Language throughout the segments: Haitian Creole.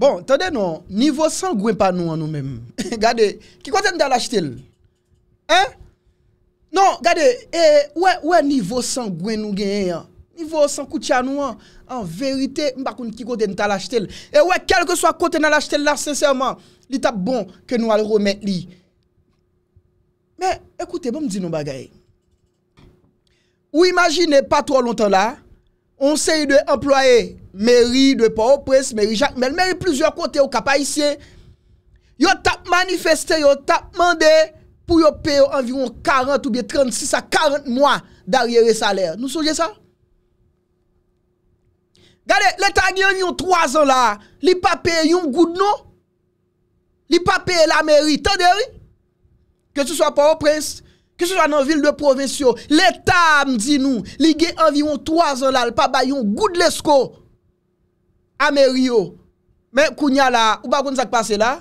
Bon, tande nou, nivou san gwen pa nou an nou mèm. Gade, ki kote nan lajtel? Hein? Non, gade, e, wè, wè, nivou san gwen nou genye an. Nivou san koutia nou an. An verite, mbakoun ki kote nan lajtel. E wè, kelke swa kote nan lajtel la, sensèrman, li tap bon ke nou alè remè li. Mè, ekoute, bon mdi nou bagay. Ou imagine patou an lontan la, on se y de employe, Meri de pa opres, meri jacmel, meri plouzyor kote ou kapayisyen Yo tap manifeste, yo tap mande Pou yo peyo anviron 40 ou bi 36 a 40 mwa Dariere saler, nou souje sa? Gade, le ta gye anviron 3 an la Li pa peye yon goud nou? Li pa peye la meri, tadewi? Ke sou sa pa opres? Ke sou sa nan vil de provensyon? Le ta mdi nou, li gye anviron 3 an la Le pa bayon goud lesko? Ame ryo, men kounya la, ou bagoun sak pase la.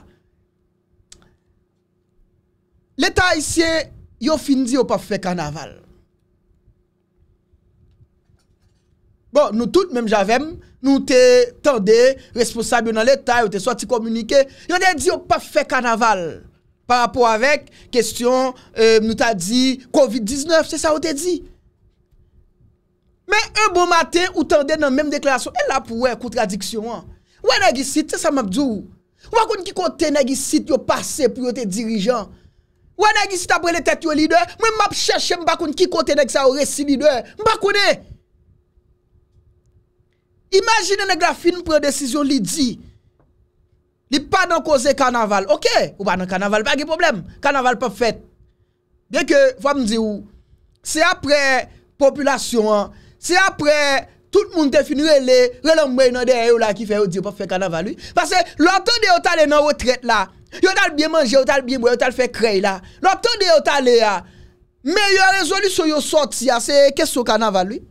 L'Etat isye, yo fin di yo pa ffe kanaval. Bon, nou tout menm javem, nou te tende, responsable nan l'Etat, ou te soit ti komunike, yon de di yo pa ffe kanaval, pa rapor avek, kestyon euh, nou ta di COVID-19, se sa ou te di? Men, un bon mate, ou tende nan menm deklarasyon, el ap wè, kontradiksyon an. Wè nè gisit, se sa mèp djou. Wè koun ki kote nè gisit yo pase pou yo te dirijan. Wè nè gisit apre le tèt yo lidè, mè mèp chèche mbè koun ki kote nè kisa yo resi lidè. Mbè kounè. Imaginè nèk la film pre-désisyon li di. Li pa nan koze kanaval. Ok, ou pa nan kanaval, pa ge problem. Kanaval pa fèt. Dèkè, fwa mdè ou. Se apre, populasyon an, Se apre, tout moun te finu e le, re lom mwen yon de e yo la ki fe yo di yo pa fe kannavali. Pase, loutan de yo talen nan yo tret la, yo talen biye manje, yo talen biye mwen, yo talen fe krey la. Loutan de yo talen ya, meyo rezoli sou yo sorti ya, se keso kannavali.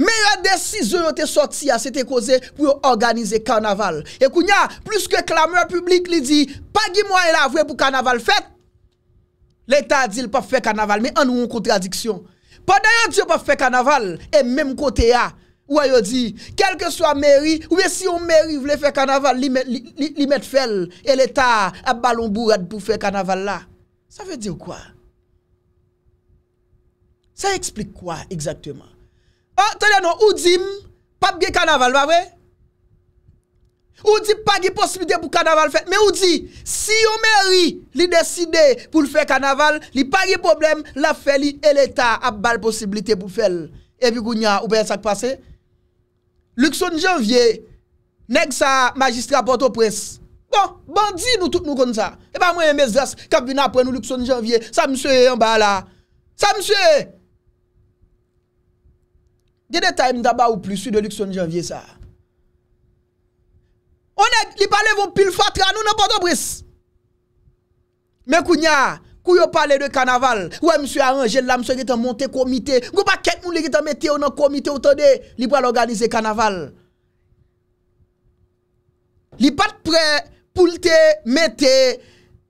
Meyo desi zo yo te sorti ya, se te koze pou yo organize kannaval. E kounya, plus ke klameur publik li di, pagi mwen la avwe pou kannaval fet, le ta di yo pa fe kannaval, me an woun kontradiksyon. Pendant Dieu pas fait carnaval, et même côté A, ou a dit, quel que soit mairie, ou si on mairie voulait faire carnaval, li met, li, et l'État a ballon pour faire carnaval là. Ça veut dire quoi? Ça explique quoi exactement? Ah, t'as non, ou dim, pas de carnaval, pas vrai? Ou di pagi posibilite pou kanaval fèl Me ou di si yon meri li deside pou l fè kanaval Li pagi problem la fè li el eta ap bal posibilite pou fèl Ebi gounya ou bè sa kpase Luxon janvye neg sa magistra porto pres Bon, bon di nou tout nou kon sa Eba mwen mè zas kabina pren nou Luxon janvye Sa mswe yon e ba la Sa mswe e. Dè de time daba ou plus sou de Luxon janvye sa Onèk, li pale voun pil fatre anou nan bado bris. Men kou nya, kou yo pale de kanaval, wè msou a an, jè l'amso gè tan monte komite, gò pa kèk moun lè gè tan mette ou nan komite ou tonde, li pwa l'organize kanaval. Li pat pre, poulte, mette,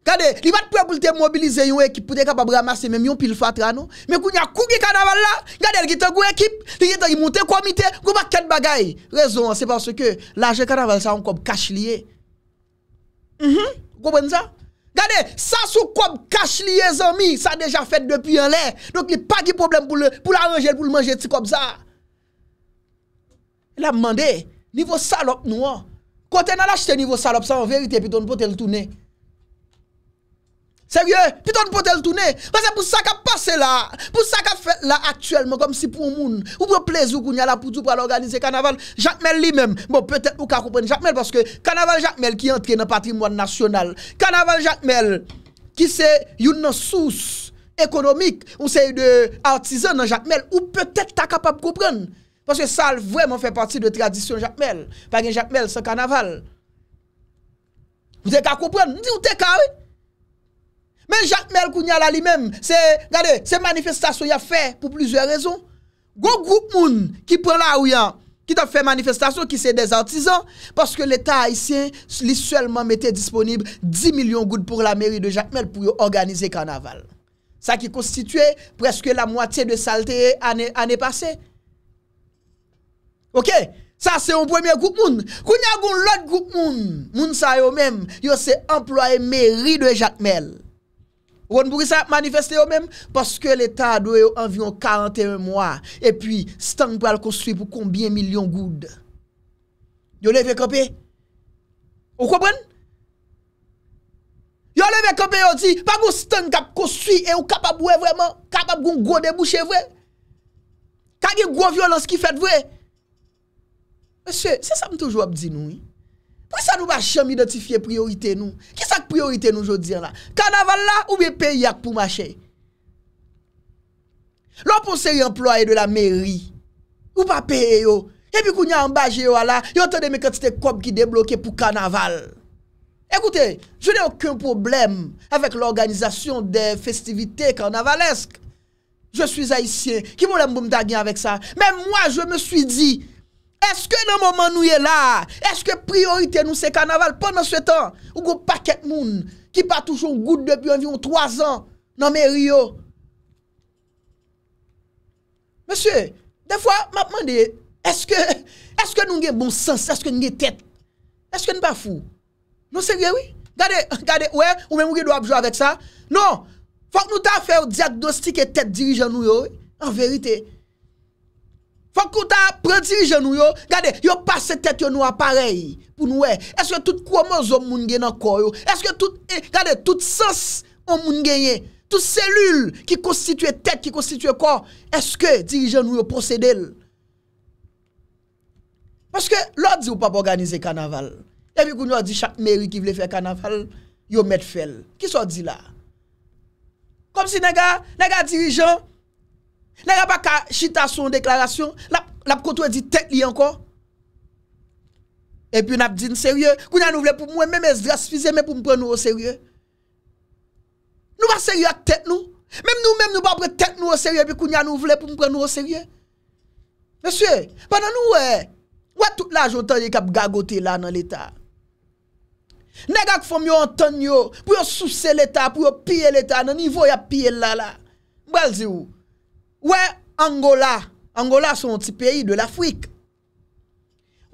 Gade, li vat pou yon pou te mobilize yon ekip pou te kapab ramase menm yon pil fatrano. Men kou nyakou ki kanaval la. Gade, li giton kou ekip. Ti yon ton yon monte komite, kou bak ket bagay. Rezon, se panso ke laje kanaval sa yon koub kach liye. Mh, mh, koubende sa? Gade, sa sou koub kach liye zanmi, sa deja fet depi yon le. Donk li pa ki problem pou l'arrange, pou l'mange ti koub sa. La mande, nivou salop nou an. Kote nan lajte nivou salop sa an verite, pi ton pote l'tounen. Serye, piton pou tel toune Pase pou sa ka pase la Pou sa ka fet la aktuelman Kom si pou moun Ou pou plezou koun yalapoutou Pwa l'organize kanaval Jatmel li men Bon, petet ou ka koupen jatmel Paske kanaval jatmel Ki entre nan patrimon nasyonal Kanaval jatmel Ki se yon nan sous Ekonomik Ou se yon nan artizan nan jatmel Ou petet ta kapap koupen Paske sal vwèman fè pati de tradisyon jatmel Pari jatmel se kanaval Ou te ka koupen Ni ou te ka we Men jakmel kounya la li menm, se manifestasyon ya fe pou plizye rezon. Gouk group moun ki pren la ou yan, ki da fe manifestasyon, ki se dezantizan, paske l'Etat haisyen lissuelman mette disponib 10 milyon goud pou la meri de jakmel pou yo organize kanaval. Sa ki konstituye preske la mwatiye de salte ane pase. Ok, sa se yon premier group moun. Kounya goun lout group moun, moun sa yo menm, yo se employe meri de jakmel. O kon pou ki sa manifeste yo menm? Paske l'Etat doye yo anvion 41 mwa E pi stang pou al konstwi pou kombien milyon goud Yo leve kope? Ou kopwen? Yo leve kope yo di? Pa kou stang kap konstwi e yo kapap wè vwèman? Kapap goun gwo debouche vwè? Ka gwen gwo violans ki fèt vwè? Mese, se sa m toujou ap di nou yi? Pwè sa nou ba chèm identifiye priorite nou? Ki sa ki priorite nou jò diyan la? Karnaval la ou mi peyak pou mache? Lò pou se yon ploye de la meri? Ou pa peye yo? E pi kou nyan ambaje yo ala, yon te de me kante te kom ki deblokye pou karnaval. Ekoute, jò ne okun problem avèk l'organizasyon de festivite karnavalesk. Je suis haïsien. Ki mwole mboum tagyen avèk sa? Mè mwa jò mè swi di, Eske nan moman nou ye la, eske priorite nou se kanaval, pon nan se tan, ou gwo paket moun, ki pa touchon gout depi anvyon 3 an nan mè riyo. Monsye, defwa, map mande, eske nou gen bon sens, eske nou gen tet, eske nou pa fou? Non se rye wè? Gade, gade, wè, ou mè moun gen do apjwa avèk sa? Non, fòk nou ta fèw diagnostik e tet dirijan nou yo, en verite, Fwa kouta pre dirijen nou yo, gade, yo pase tet yo nou aparey pou nou e. Eske tout koumoz ou moun gen nan kor yo? Eske tout, eh, gade, tout sens ou moun gen ye? Tout selul ki konstituye tet, ki konstituye kor? Eske dirijen nou yo pose del? Paske lò di ou pa pa organize kanaval? Tevi kou nou a di chak meri ki vle fe kanaval, yo met fel. Ki so di la? Kom si nega, nega dirijen... Ne re pa ka chita son deklarasyon Lap kontwe di tek li ankon Epi nap din serye Kounyan nou vle pou mwen Mwen mwen sdras fizye mwen pou mpren nou o serye Nou va serye ak tek nou Mwen nou mwen nou ba pre tek nou o serye Epi kounyan nou vle pou mpren nou o serye Monsye Panan nou we Ouwe tout la jontan ye kap gagote la nan lita Ne gag fom yo anton yo Pou yo souse lita Pou yo pie lita nan nivou ya pie la la Mwen zirou Ouè Angola Angola son ti peyi de l'Afrique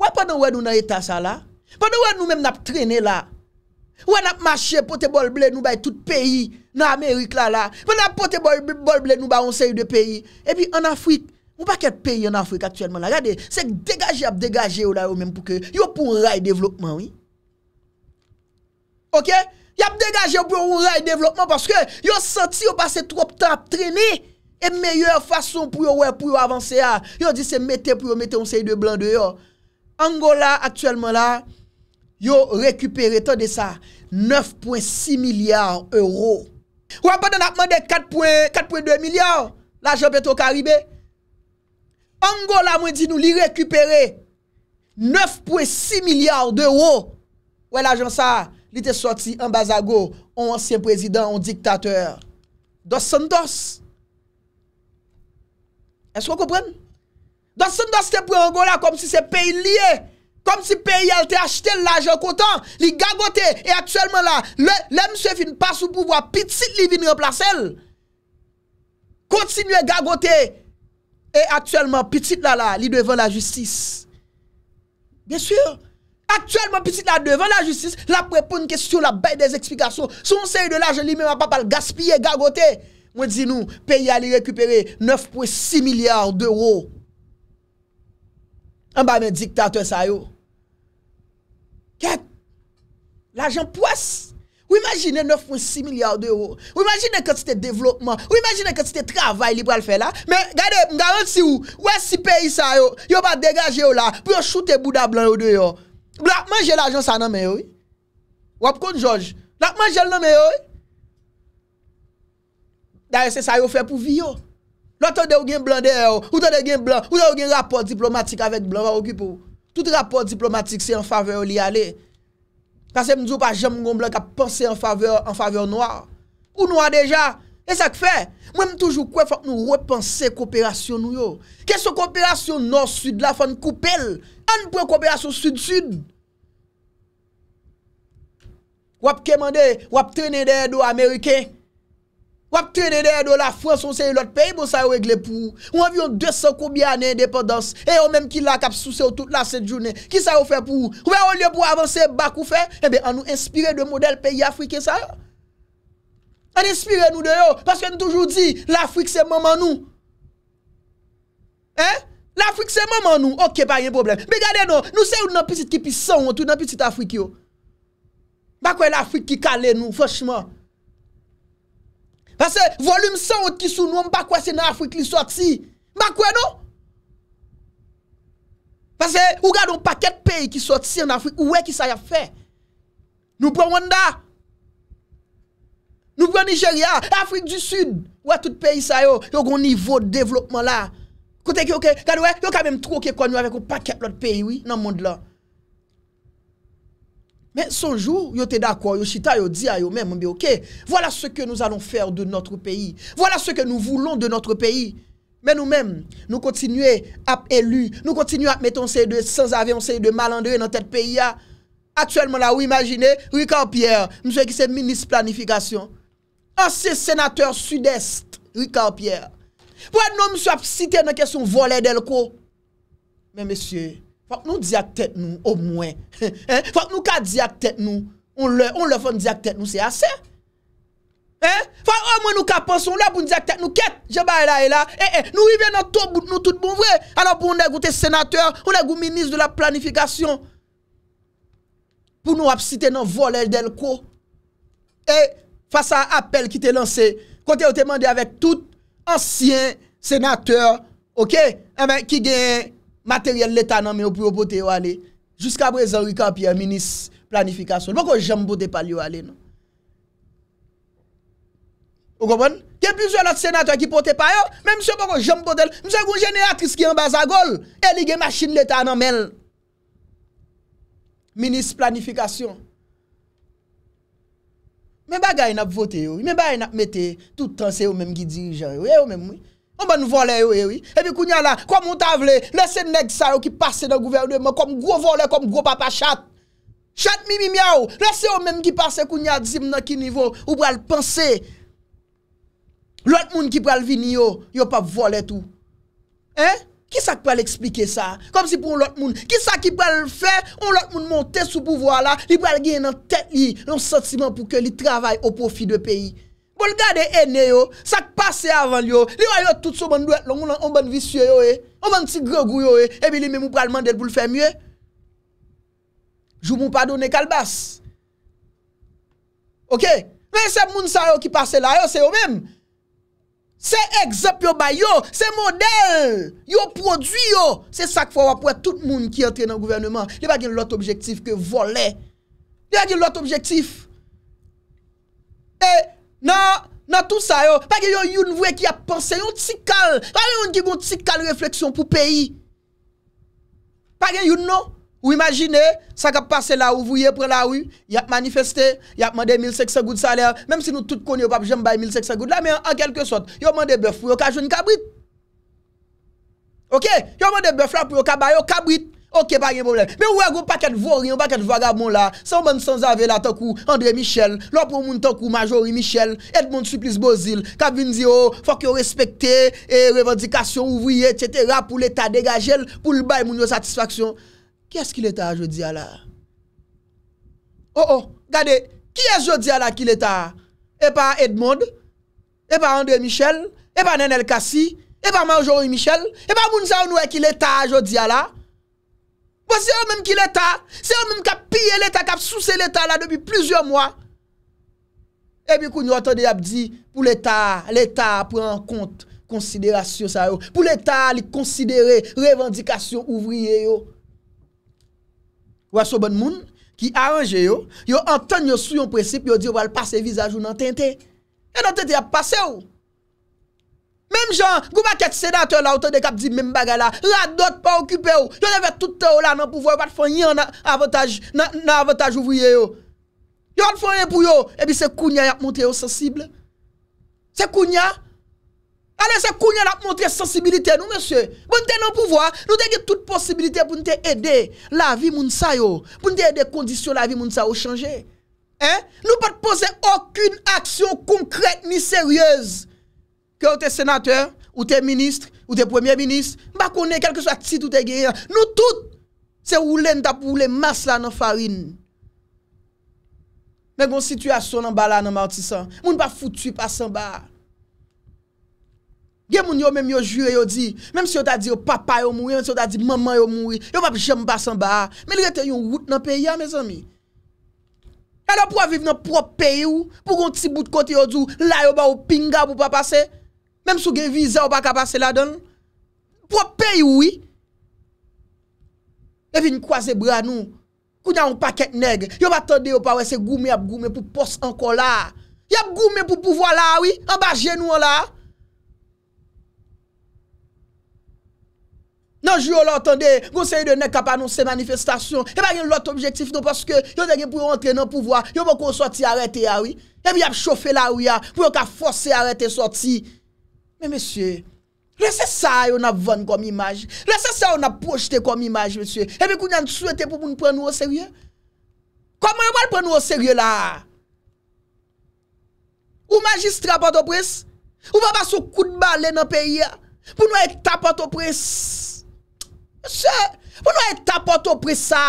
Ouè panon ouè nou nan etan sa la Panon ouè nou men ap trene la Ouè nan ap mache poté bol blè nou bay tout peyi Nan Amerik la la Panon ap poté bol blè nou bay onsè yu de peyi E pi an Afrique Ou pa ket peyi an Afrique atyèlman la Rade, se degaje ap degaje ou la ou men pou kè Yo pou ou ray devlokman wè Ok? Yap degaje ou pou ou ray devlokman Paske yo senti ou basè trop tan ap trene E meyye fason pou yo avanse ya. Yo di se mette pou yo mette onseye de blande yo. Angola aktuelman la, yo rekuperi ton de sa, 9.6 milyar euro. Ou anpade nan apman de 4.2 milyar, la Jean-Petre Karibé. Angola mwen di nou li rekuperi, 9.6 milyar de euro. Ouè la Jean-Sar, li te sorti an bazago, an ansyen prezident, an diktateur. Dos an dos. Est-ce qu'on comprend? comprenez Dans ce dans là Angola comme si c'est pays lié. Comme si pays a été acheté l'argent content, il gagoté et actuellement là, le monsieur fin pas sous pouvoir, petit li vient remplacer. Continuez à gagoter et actuellement petit là là, li devant la justice. Bien sûr, Actuellement, petit là devant la justice, la à une question, la baille des explications. Son série de l'argent, lui-même, pas le gaspiller, gagoté, Mwen di nou, peyi a li rekupere 9.6 milyard d'euro. An ba men diktatwen sa yo. Ket, l'ajan pwes. Ou imajine 9.6 milyard d'euro. Ou imajine ket se te devlopman. Ou imajine ket se te travay libra l'fè la. Men, gade, m garanti ou, wè si peyi sa yo. Yo ba degaje yo la, pou yo choute bouda blan yo dwe yo. Blan, manje l'ajan sa nanme yo. Wap kon George, blan manje l'nanme yo yo. Da e se sa yo fe pou vi yo. Nou a tou de ou gen blan de e yo. Ou tou de ou gen blan. Ou tou de ou gen rapor diplomatik avek blan. Tout rapor diplomatik se en faveur li ale. Kase mdou pa jem mgon blan ka pense en faveur noa. Ou noa deja. E se a kfe? Mwen mtoujou kwe fok nou repense kooperasyon nou yo. Kese kooperasyon nor-sud la fwen koupel. An pou yo kooperasyon sud-sud. Wap keman de? Wap treni de do Ameriken? Wap tre de der do la Frans, on se yon lot peyi bo sa yo regle pou ou? Ou an vi yon 200 koubyan en depodans? E yo menm ki la kap sou se yo tout la set jounen? Ki sa yo fe pou ou? Ou be eh yo liyo pou avanse bak ou fe? E be an nou inspire de model peyi Afrike sa yo? An inspire nou de yo? Paske nou toujou di, l'Afrique se maman nou? Eh? L'Afrique se maman nou? Ok, pa yon problem. Be gade nou, nou se yon nan piti ki pis sa yon, tout nan piti Afrike yo? Bakwe l'Afrique ki kale nou, foshman? Pase, volume 100 non, non? ou tkisou nou an bakwese nan Afrik li sot si. Bakweno? Pase, ou gade ou paket peyi ki sot si an Afrik, ou e ki sa ya fe? Nou pran Wanda? Nou pran Nigeria? Afrik di sud? Ou e tout peyi sa yo? Yo goun nivou de devlopman la. Kote ki yo ke, gade we, yo kamem tro ke konyo avek ou paket lot peyi, oui, nan moun de la. Men sonjou, yo te d'akwa, yo chita, yo di a yo men, moun be ok. Voila se ke nou alon fer de notre peyi. Voila se ke nou voulon de notre peyi. Men nou men, nou kontinuye ap elu. Nou kontinuye ap meton se de sans avion, se de malandre nan tet peyi ya. Aktuel moun la ou imagine, Rikard Pierre, msye ki se minis planifikasyon. Asye senateur sud-est, Rikard Pierre. Po an nou msye ap site nan kesyon volè del ko. Men msye... Fak nou diak tèt nou o mwen. Fak nou ka diak tèt nou. On lè fòm diak tèt nou. Se asè. Fak o mwen nou ka penson. On lè pou diak tèt nou. Kèt. Je ba e la e eh, la. E eh, e. Nou i ven nan tou. Nou tout bon vwe. Anan pou nou gote senateur. Nou gote gote minis de la planifikasyon. Pou nou ap site nan volè del ko. E. Fasa apel ki te lansè. Kote ou te mandè avèk tout. Ansyen senateur. Ok. E mè ki gen. E. materyel leta nan men ou pou yo pote yo ale, jiska brez an wika api a, minis planifikasyon, mwen kon jambode pal yo ale, ou komon, gen pizwe lot senato a ki pote pal yo, mwen mse mwen kon jambode, mse kon jeneratris ki an bazagol, elige masin leta nan men, minis planifikasyon, mwen bagay nan pvote yo, mwen bagay nan mette, toutan se yo menm gidirjan yo, yo menm mwen, Mwen vole yo ewi, epi kounya la, komon ta vle, lese neg sa yo ki pase nan gouvernement, komon go vole, komon go papa chat, chat mimi mia ou, lese yo menm ki pase kounya adzim nan ki nivou, ou pral pense, lout moun ki pral vini yo, yo pa vole tou. Eh, ki sa pral explike sa, kom si pou lout moun, ki sa ki pral fe, ou lout moun monte sou pouvo la, li pral gen nan tet li, nan sotsiman pou ke li travay o profi de peyi. Pol gade ene yo, sak pase avan yo, li yo ayot tout so ban lou et long, moun an ban visye yo e, an ban tigre gou yo e, e bi li men moun pralman det pou l fèmye. Jou moun padou ne kalbasse. Ok? Men sep moun sa yo ki pase la yo, se yo men. Se ex-up yo bayo, se model, yo prodwi yo. Se sak fwa wapwe tout moun ki atre nan gouvernement, li ba gen lot objektif ke volè. Li ba gen lot objektif. E... Nan tout sa yo, pake yon yon vwe ki ap pense, yon tsi kal, pake yon yon ki goun tsi kal refleksyon pou peyi Pake yon nou, ou imagine, sa kap pase la ou, vwe pre la ou, yap manifeste, yap mande 1500 goud saler Mem si nou tout kon yo pap jem bay 1500 goud la, men an kelke sot, yo mande bèf pou yo ka joun kabrit Ok, yo mande bèf la pou yo ka bay yo kabrit Ok, pa gen problem. Men wè gò pa ket vò rin, pa ket vò gab mò la. San mèn san zave la tokou André Michel, lò pou moun tokou Majori Michel, Edmond Suplis Bozil, kabin di yo oh, fòk yo respekte, e, revendikasyon ouvriye, etc. pou l'Etat degajel, pou l'bay moun yo satisfaksyon. Kè es ki l'Etat a Jodi Allah? Oh oh, gade, ki es Jodi Allah ki l'Etat? E pa Edmond? E pa André Michel? E pa Nenel Kassi? E pa Majori Michel? E pa moun zan nou e ki l'Etat a Jodi Allah? Fwa se yo menm ki l'Etat, se yo menm kap piye l'Etat, kap souse l'Etat la debi plizyo mwa. Ebi kou nou atonde ap di pou l'Etat, l'Etat pren kont konsiderasyon sa yo. Pou l'Etat li konsidere revendikasyon ouvriye yo. Wwa sou bon moun ki aranje yo, yo anton yo sou yon precipe, yo di yo val pase vizaj yo nan tente. E nan tente ap pase yo. Mem jan, gou ba ket sèdateur la ou te de kap di mem baga la, la dot pa okipe ou, yo devè toutè ou la nan pouvoi, wè te fè yon avataj, nan avataj ou vouye yo. Yo wè te fè yon pouyo, e bi se kounya yap montè yo sensible. Se kounya. Ale se kounya yap montè sensibilité nou, mè sè. Pou nè te nan pouvoi, nou te gè toutè posibilité pou nè te edè la vi moun sa yo. Pou nè te edè kondisyon la vi moun sa yo chanje. Hein? Nou pat pose akoun aksyon konkrèt ni sèryèz. Kè ou te senatè, ou te ministre, ou te premier ministre, mba konè kelke swa tit ou te genyen. Nou tout se ou lènd ap ou lè mas la nan farin. Mèk mwen situasyon nan bala nan moutisan, moun mba foutu pa san ba. Gen moun yo mèm yo jure yo di, mèm se yo ta di yo papa yo mou, mèm se yo ta di yo maman yo mou, yo mab jem pa san ba. Mèl rete yon wout nan peyi an, mèz an mi. E la pou a viv nan pou a peyi ou, pou kon ti bout kote yo du, la yo ba ou pinga pou pa pasey. Mem sou gen vize ou pa kapase la don. Pwa peyi ouwi. E vi n kwaze bra nou. Kou na ou paket neg. Yon pa tende ou pa wese goume ap goume pou pos anko la. Yon ap goume pou pouvo la ouwi. An ba genou an la. Nan jyo la tende. Gonseri de neg kapan nou se manifestasyon. E pa gen lout objektif nou. Paske yon de gen pou yon entre nan pouvo. Yon bon kon soti arete ya ouwi. E bi ap chofe la ouwi ya. Pwa yon ka force arete soti. Mè mè sè, lè sè sa yon avan kom imaj, lè sè sa yon aposhte kom imaj mè sè, epe eh koun yon souwete pou moun pren nou o serye? Koman yon wè pren nou o serye la? Ou magistra poto pres? Ou vè bas sou kout balen an peyi ya? Pou nou e tapoto pres? Mè sè, pou nou e tapoto pres sa?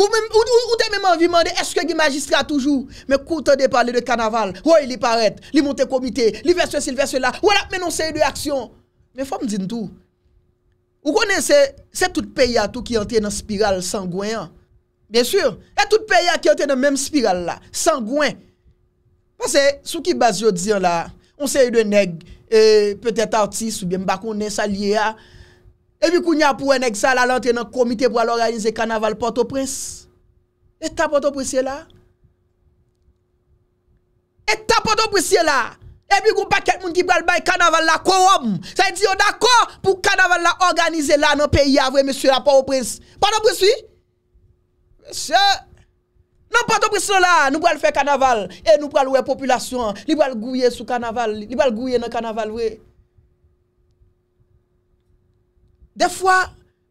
Ou te mè mè vimande, eske gwi magistra toujou? Mè koute de pale de kanaval, woy li paret, li monte komite, li veste sil veste la, woy la mè non se yè de aksyon. Mè fòm din tou? Ou konen se, se tout pey a tou ki ante nan spiral sangouen? Ben sur, e tout pey a ki ante nan mèm spiral la, sangouen. Pase, sou ki bas yo diyan la, on se yè de neg, e peutet artist ou bè mba konen sa liye a, Ebi kou nya pou en ekzal alante nan komite pou alorganize kanaval Port-au-Prince. Eta Port-au-Prince la? Eta Port-au-Prince la? Ebi kou baket moun ki pou albay kanaval la kou om. Sa e diyo dako pou kanaval la organize la nan peyi avwe mèsyou la Port-au-Prince. Port-au-Prince oui? Mèsyou? Nan Port-au-Prince la nou pou alfè kanaval. E nou pou alwe populasyon. Li pou al gouye sou kanaval. Li pou al gouye nan kanaval wè. De fwa,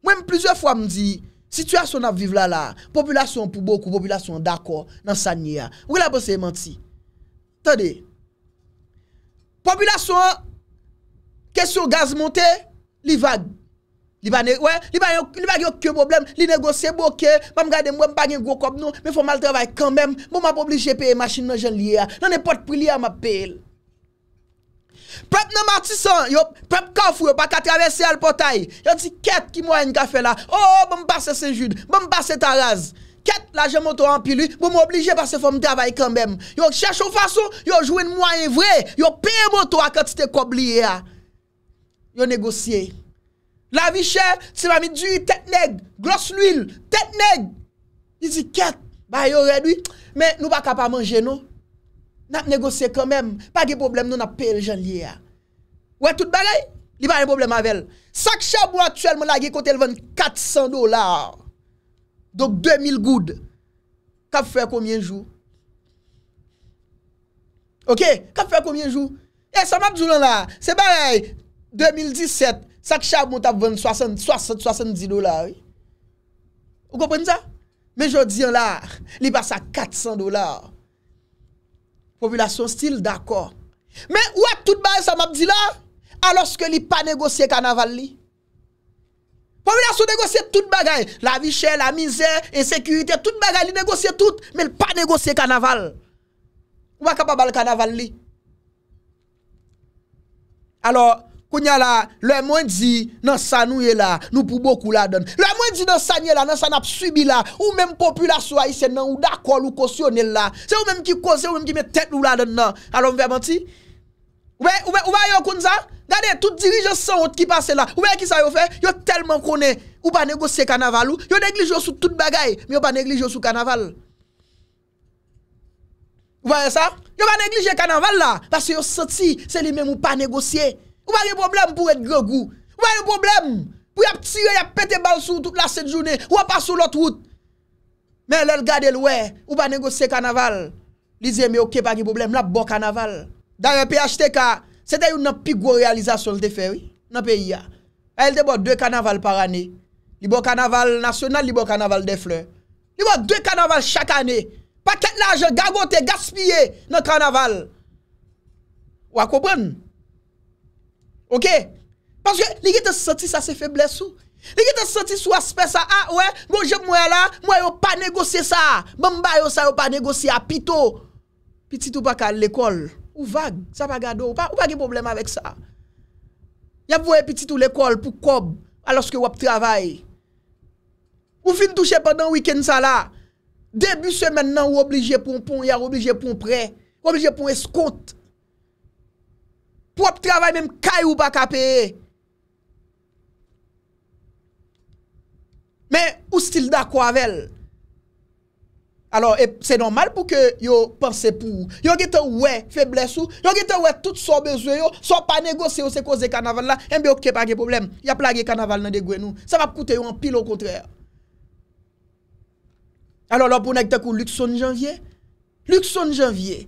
mwen m plizye fwa m di, situasyon nan vive la la, populasyon pou boku, populasyon d'akor nan sa nye a. Ou la pou se menti? Tade, populasyon, kesyon gaz monte, li vage. Li vage yon kyo problem, li negose boke, mwen m gade mwen bagen gwo kop nou, men fwa mal travay kan men, mwen m ap oblige pe e masin nan jen liye a, nan ne pot pou liye a ma pe el. Prèp nan matisan, yon prèp kafou, yon pa katravesye al potay. Yon di ket ki mwa yon kafe la. Oh, oh, bom basse se jud, bom basse ta raz. Ket la jen mwoto an pi lui, bom oblije basse fom travay kambem. Yon chèchou fason, yon jwèn mwoyen vre, yon pè mwoto akatite kobliye ya. Yon negosye. La vi chè, ti mwami di, tet neg, glos l'huil, tet neg. Yon di ket, ba yon redwi, men nou pa kap a manje nou. Nat negose kanmèm, pa ge problem nou na pèl jan liye a. Ouè tout bagay, li ba yon problem avèl. Sak chab moun atyel moun la ge kote l vèn 400 dolar. Dok 2000 goud. Kap fè koumyen jou? Ok, kap fè koumyen jou? E, sa map jou lè la. Se bagay, 2017, sak chab moun ta vèn 60, 60, 70 dolar. Ou kompèni sa? Me jò di yon la, li ba sa 400 dolar. Populasyon stil, d'akor. Men wak tout bagay sa mabdi la, aloske li pa negosye kanaval li. Populasyon negosye tout bagay, la vi chè, la mizè, e sekurite, tout bagay li negosye tout, men pa negosye kanaval. Wak kapabal kanaval li. Alor, Kounya la, lè mwen di nan sanouye la, nou pou boku la don. Lè mwen di nan sanye la, nan san ap subi la, ou mèm populasyon a isen nan, ou dakol ou kosyonel la. Se ou mèm ki kos, se ou mèm ki mèm tek nou la don nan. Alon vèm an ti? Ou vè, ou vè, ou vè, ou vè yo kounza? Gade, tout dirige son ot ki pase la. Ou vè, ki sa yo fè? Yo telman kone, ou pa negosye kanaval ou? Yo neglije yo sou tout bagay, mi yo pa neglije yo sou kanaval. Ou vè, yo sa? Yo pa neglije kanaval la, pas yo sati, se li mèm ou pa negosye. Ou man yon problem pou et gregou? Ou man yon problem pou yap tire, yap pete bal sou tout la sete jounè? Ou apas sou lot wout? Men lèl gade lwè, ou pa negose kanaval? Lize mè ok pa yon problem, la bo kanaval. Darè P.H.T.K. se te yon nan pi gwo realizasyon lte fè wè? Nan pe yia. A yon te bo dwe kanaval par anè. Li bo kanaval nasyonal, li bo kanaval deflè. Li bo dwe kanaval chak anè. Pa ket la jèl gagote, gaspye nan kanaval. Ou akopren? Ok? Paske li ki te soti sa se feble sou. Li ki te soti sou aspe sa, a, we, mwen jep mwen la, mwen yo pa negosi sa. Mwen mba yo sa yo pa negosi a pito. Piti tou pa kal l'ekol. Ou vag, sa pa gado. Ou pa ge problem avek sa. Ya mwen piti tou l'ekol pou kob aloske wap travay. Ou fin touche pendant wikend sa la. Debi semen nan ou oblije pou mpon, ya oblije pou mpre. Ou oblije pou eskont. Pwop travay menm kay ou pa kapeye. Men, ou stil da kwavel. Alo, e, se normal pou ke yo pense pou. Yo gete we, febles ou. Yo gete we, tout son bezwe yo. Son pa negose ou se koze kanaval la. Enbe ok, pa ge problem. Ya plage kanaval nan de gwen ou. Sa va pkoute yo an pil o kontrè. Alo, lopounek te kou lukson janvye. Lukson janvye.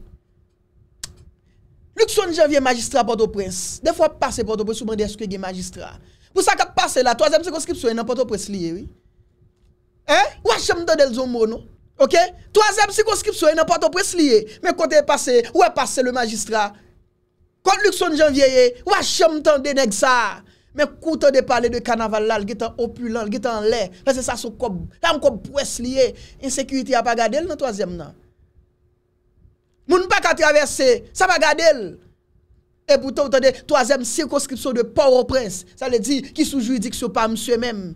Lukson janvye magistra porto pres. Defwa pase porto pres, souman de eskwege magistra. Pou sa kat pase la, toazem psikoskripsyon e nan porto pres liye, oui? Eh? Ou a chemte del zon moun, nou? Ok? Toazem psikoskripsyon e nan porto pres liye. Men kote pase, ou a pase le magistra? Kon Lukson janvyeye, ou a chemte deneg sa? Men koute de pale de kanaval lal, getan opulant, getan lè. Mwen se sa sou kob. Ta mkob pres liye. Insekuiti apagade lè nan toazem nan. Moun pa kater averse, sa pa gade l. E bouton, ou tade, toazem sirkonskripsyon de poro prens. Sa le di, ki sou juidik sou pa msue men.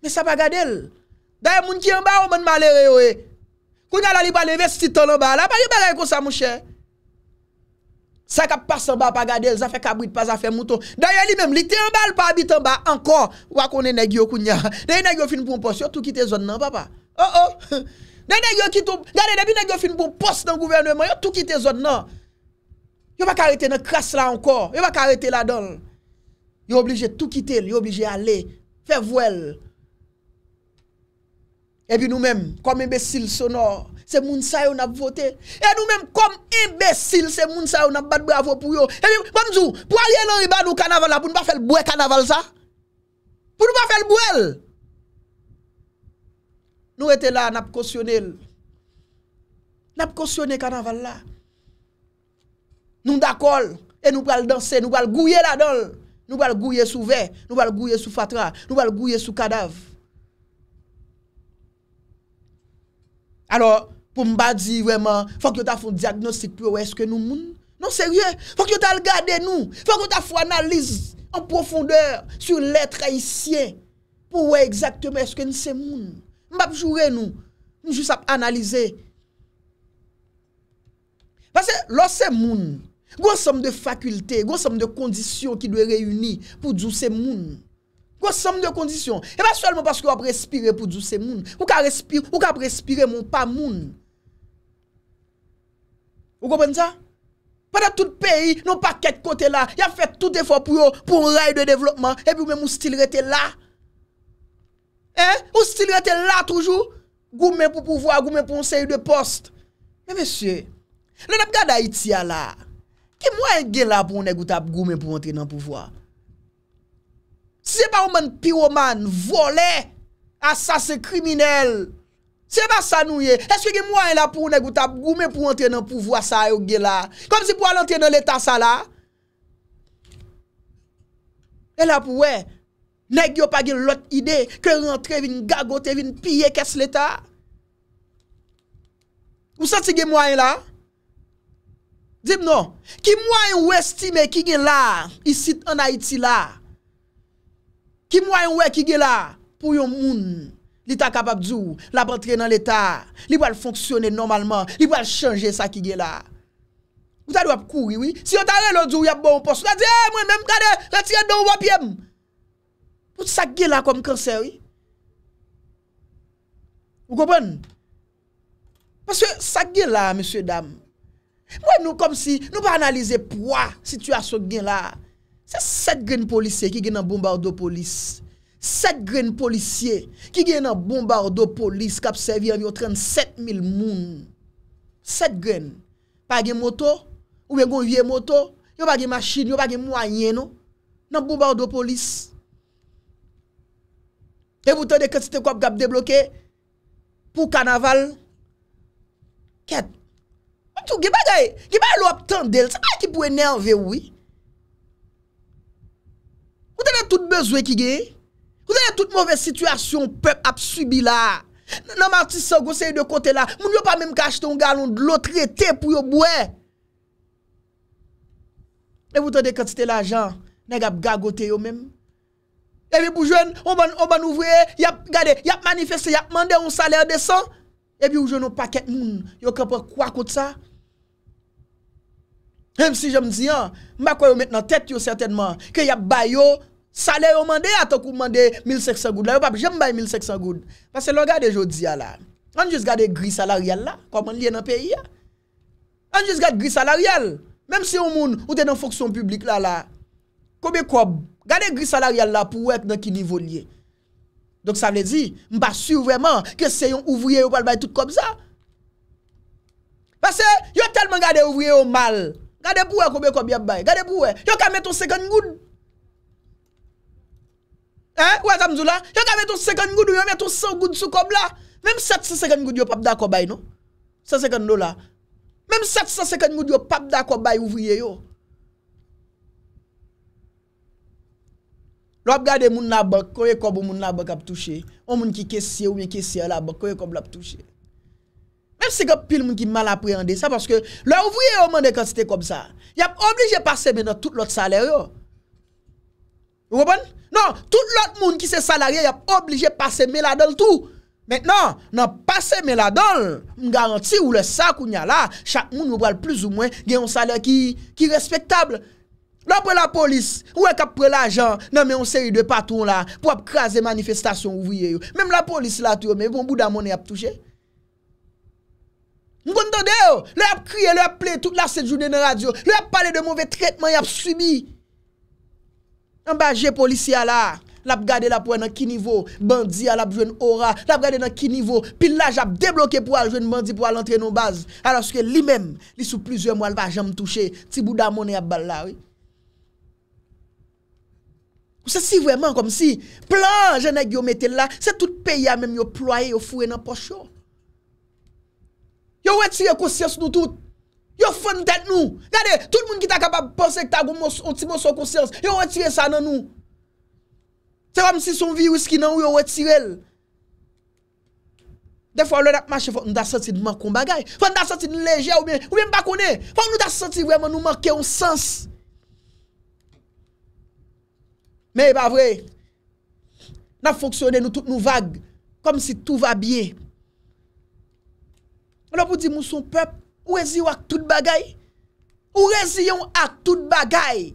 Me sa pa gade l. Daye moun ki yon ba, ou moun malere yo e. Kounyan la li ba leve, siti ton an ba, la pa yon ba gade kon sa mouche. Sa ka pa san ba, pa gade l, zafè kabwit, pa zafè mouton. Daye li men, li ti an ba, al pa abit an ba, ankon, wakone negyo kounyan. Negyo fin pou mponsyon, tout ki te zon nan, papa. Oh oh! Les yo qui tou, gade depi nèg yo poste dans le gouvernement, ont tout kite zone nan. Yo pas arrêter dans crasse là encore, yo pas arrêter là-dedans. Yo obligé tout quitter, yo obligé aller faire voile. Et puis nous-mêmes, comme imbéciles sonores, c'est moun qui a voté. Et nous-mêmes, comme imbéciles, c'est moun qui a battu bravo pour eux. Et puis, bonjour, pour aller dans le carnaval pour ne pas faire le bouet carnaval ça. Pour ne pas faire le bouet. Nou ete la nap kosyonel Nap kosyonel kan aval la Nou d'akol E nou pal danse, nou pal gouye la don Nou pal gouye sou ve Nou pal gouye sou fatra, nou pal gouye sou kadav Alors pou mba di wèman Fok yo ta foun diagnostik pou wè eske nou moun Non serye, fok yo tal gade nou Fok yo ta foun analize En profondeur sur lè traïsien Pou wè exaktemè eske nou se moun Mbap jure nou, mjous ap analize. Pase, lò se moun, gò som de fakulte, gò som de kondisyon ki dwe reuni, pou djou se moun. Gò som de kondisyon, e pa solman paske wap respire pou djou se moun. Wou ka respire, wou ka respire moun, pa moun. Wou goben za? Pada tout peyi, nou pa ket kote la, ya fè tout efo pou yo, pou ray de devlopman, e pou mè mou stil rete la. Eh? Ou stilou ete la toujou? Goumen pou pouvoi, goumen pou onse yu de post. Mè eh, mè sè, lè nèm gada itia la, ki mwen gen la pou ou ne goutap goumen pou ante nan pouvoi? Se pa ou men piwoman vole asase kriminel, se pa sanou ye, eske ki mwen la pou ou ne goutap goumen pou ante nan pouvoi sa yo gen la? Kom se pou alante nan leta sa la? El apou wey, Nèk yo pa gen lot ide kè rentre vin gagote vin piye kes l'Etat. Ou sa ti gen mwen la? Dib nou, ki mwen wè stime ki gen la, isit an Haiti la. Ki mwen wè e ki gen la, pou yon moun, l'Etat kapap djou, la batre nan l'Etat, li wè l'fonksyone normalman, li wè l'chanje sa ki gen la. Ou ta dwe ap kouri, oui? Si yo ta lè lò djou yap bon pos, ou ta dè eh, mwen mèm kade, la ti gen don wap yèm. Ou sak gen la kom kanserwi? Ou goben? Mwen se sak gen la, mwen se dam, mwen nou kom si, nou pa analize poa situasyon gen la. Se set gen polisye ki gen nan bombardo polis. Set gen polisye ki gen nan bombardo polis kapsevi an yon 37 mil moun. Set gen. Pa gen moto, ou gen gonvye moto, yo pa gen masin, yo pa gen mwanyen nou. Nan bombardo polis. E voutan de ket se te kop gap debloke pou kanaval? Ked? Giba lop tan del, se pa yon ki pou enenve wou? Voutan de tout bezwe ki ge? Voutan de tout mouve situasyon pep ap subi la? Nan mati sa gose yon de kote la, moun yon pa mèm kache ton galon lotre te pou yon bouè? E voutan de ket se te la jan, ne gap gagote yon mèm? Ebi boujwen, ou ban ouvre, yap gade, yap manifeste, yap mande ou saler desen, ebi ou joun ou paket moun, yo kapwa kwa kout sa. Hem si jom zi an, mba kwa yo met nan tet yo certainman, ke yap bay yo, saler yo mande, ato kou mande 1500 goud la, yo pap jem bay 1500 goud. Pase lo gade joud ziya la, an jiz gade gri salaryal la, kwa man liye nan peyi ya. An jiz gade gri salaryal, mem si ou moun, ou ten an fonksyon publik la la, koube koube, Gardez gris salarial là pour être dans qui niveau lié. Donc ça veut dire, je suis pas sûr vraiment que c'est un ouvrier qui va tout comme ça. Parce que yo tellement gardé ouvrier au mal. Gardez pour combien combien bay. Gardez pour yo met mettre 50 goud. Hein? Ouais ça m'dou là. a ka mettre 50 goud, yo mettre 100 goud sous comme là. Même 750 goud yo pas d'accord bail, non. 150 dollars. Même 750 goud yo pas d'accord bail ouvrier yo. Lo ap gade moun nabok konye kobo moun nabok ap touche. O moun ki kesye ou yon kesye alabok konye kobo ap touche. Mersi gop pil moun ki mal apreande. Sa paske lor vwe yo moun dekansite kob sa. Yap oblije pase men nan tout lot saleryo. Woban? Nan, tout lot moun ki se salarye yap oblije pase men ladol tou. Mwen nan, nan pase men ladol, moun garanti ou le sak ou nyal la, chak moun wobal plus ou mwen gen yon saleryo ki respectable. La ap pre la polis, ou ek ap pre la jan, nan men yon seri de patron la, pou ap kraze manifestasyon ou vye yo. Mem la polis la tou yo, men yon bouda mounen ap touche. Mwen kondode yo, lè ap kriye, lè ap ple, tout la set jounen radio, lè ap pale de mouve tretman, yon ap subi. Nan ba jè polisya la, lè ap gade la pou an nan ki nivou, bandi al ap jwen ora, lè ap gade nan ki nivou, pin la jap debloke pou an jwen bandi pou an lantre nou baz, alaske li men, li sou plizye mou al pa jan m touche, ti bouda mounen ap bal la wey. Ou se si vweman kom si planje neg yo metel la, se tout peya menm yo ploye, yo fwe nan posyo. Yo wetire konsyans nou tout. Yo fwenn det nou. Gade, tout moun ki ta kapab pwonsek ta goun monson konsyans, yo wetire sa nan nou. Se wam si son vi whisky nan ou yo wetirel. Defwa lor ap mache fwa nda senti nou man kon bagay. Fwa nda senti nou leje ou men, ou men bakone. Fwa nda senti vweman nou manke yon sens. Men, e pa vre, na foksyone nou vag, kom si tou va biye. An lo pou di mouson pep, ou rezi yon ak tout bagay? Ou rezi yon ak tout bagay?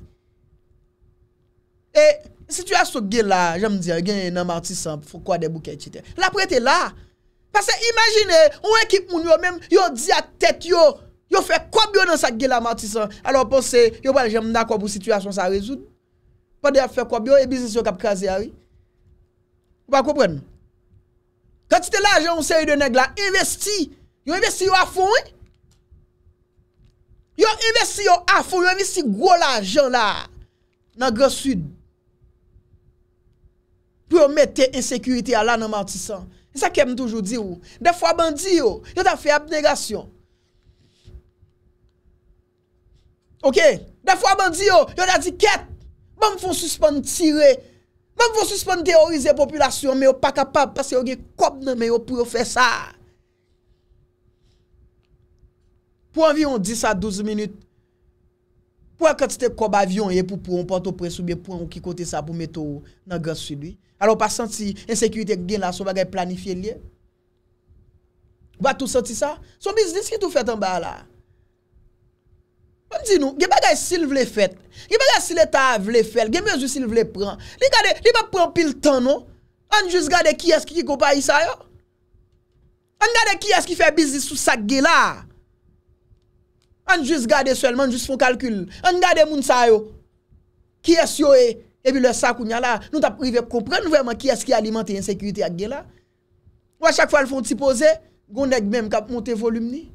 E, situasyon gela, jen m di, gen yon nan matisan, pou fokwa de bouke chite. La pou ete la, pase imagine, ou ekip moun yo men, yo di ak tet yo, yo fe kwa byo nan sa gela matisan, an lo pou se, yo wane jen m nakop ou situasyon sa rezoun. pa dey a fe kwa biyo e bizis yo kap kazi awi. Ou pa koupren? Kwa ti te la ajen ou seri de neg la, investi, yon investi yo a fon. E? Yon investi yo a fon, yon investi gwo la ajen la nan Gros Sud. Pyo yon mette insekurite a la nan Matisan. Nisa e kem toujou di ou. Defwa bandi yo, yon ta fe abnegasyon. Ok? Defwa bandi yo, yon ta di ket. Mam foun suspande tire, mam foun suspande teorize popyla syon, me yo pa kapab, pasè yo gen kop nan, me yo pou yo fè sa. Pou anvion, di sa 12 minut, pou anvion, kote te kop avyon, e pou pou, anpato presoube, pou anvion ki kote sa, pou meto nan gansu li. An ou pa santi ensekuitè gen la, sou bagay planifiye li. Ou ba tout santi sa? Son biznis, ki tou fè tan ba la? An di nou, ge bagay sil vle fet, ge bagay sil etav vle fel, ge mwen ju sil vle pran. Li ba pran pil tan nou, an juz gade ki eski ki kopayi sa yo? An juz gade ki eski ki fè bizis sou sak ge la? An juz gade selman, an juz fon kalkyl. An juz gade moun sa yo, ki es yo e, ebi le sak ou nya la, nou tap rive pou kompren nou veman ki eski ki alimante yon sekurite ak ge la? Ou a chak fwa l fon ti pose, gondek menm kap monte volum ni?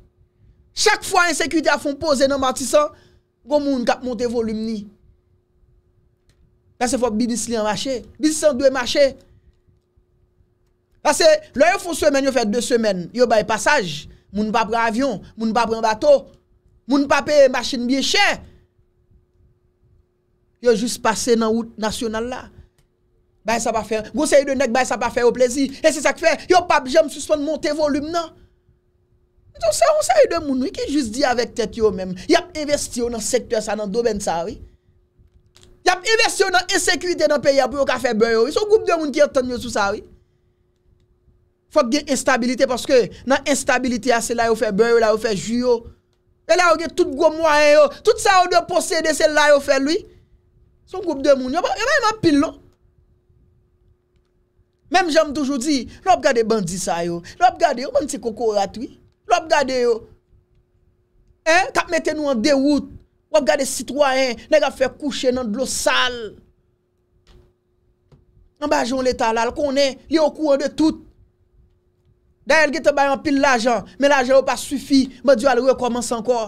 Chak fwa yon sekwite a fon pose nan matisan, goun moun kap monte volum ni. Lase fwa bi disli an mache, disi san dwe mache. Lase, lor yon fon semen, yon fwe de semen, yon baye pasaj, moun pa pre avyon, moun pa pre an bato, moun pa pre masin biye che. Yon jous pase nan out nasyonal la. Baye sa pa fe, goun se yon de nek baye sa pa fe o plezi. E se sak fe, yon pa jom suspon monte volum nan. Sè yon sè yon dè moun wè ki jis di avèk tèt yon mèm. Yap investi yon nan sektè sa nan doben sa wè. Yap investi yon nan esekritè nan peyè apè yon ka fè bè yon wè. Sè yon goup dè moun ki yon tan yon sou sa wè. Fòk gen instabilite paske nan instabilite a se la yon fè bè yon, la yon fè jyyo. E la yon gen tout gomwa yon, tout sa yon dè posède se la yon fè lwè. Sè yon goup dè moun yon, yon mè yon apil lwè. Mèm jèm toujou di, lòp gade bandi sa yon, lò lop gade yo. Eh, kap mette nou an de wout, lop gade sitwoyen, neg a fe kouche nan blo sal. An ba joun l'Etat lal konen, li yo kou an de tout. Da el gete bayan pil l'ajan, men l'ajan yo pa sufi, mwen diyo alwe komanse anko.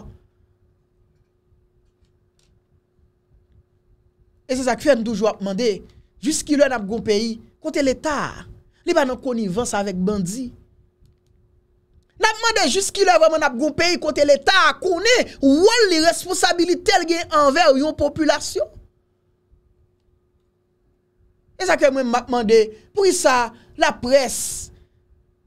E se sa kwen doujou ap mande, jiski lwen ap goun peyi, kote l'Etat, li ba nan konivans avek bandi, N ap mande jist ki lè vèm an ap goun peyi kontè l'Etat akounè, wòl li responsabili tel gen anver yon populasyon. E sakè mwen m ap mande, pou y sa, la pres,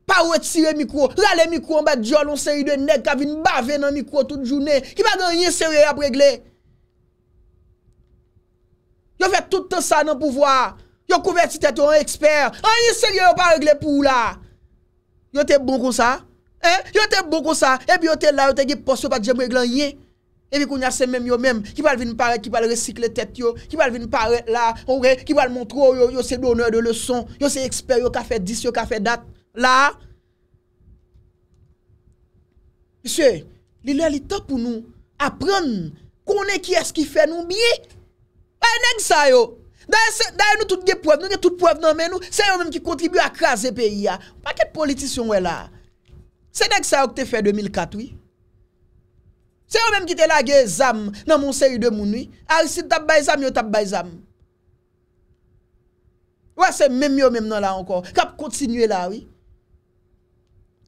pa wè tire mikro, lè le mikro an bè diol an seri de nek ka vin bave nan mikro tout jounè, ki pa gwen yon seri ap regle. Yo vè tout sa nan pou vwa, yo kou vè ti tè tou an eksper, an yon seri ap regle pou wè. Yo te bon kon sa, Eh, yon te bon kon sa, epi eh, yon te la, yon te ge posyo pat jemwe glan ye. Epi eh, kon yase menm yon menm, ki pal vin pare, ki pal resikle tet yo, ki pal vin pare la, ki pal montro yo, yo se doner de leson, yo se eksper, yo kafe dis, yo kafe dat, la. Mise, li lè li ta pou nou, apren, kone ki eski fe nou bi? A yon neg sa yo, daye nou tout ge poev, nou ge tout poev nan men nou, se yon menm ki kontribu akraze peyi ya, pa ke politisyon wè la? Se dek sa yo kte fe 2004, oui? Se yo menm kite la ge zam nan moun seri de moun, oui? Arisit tap bay zam, yo tap bay zam. Wa se menm yo menm nan la ankon. Kap kontinye la, oui?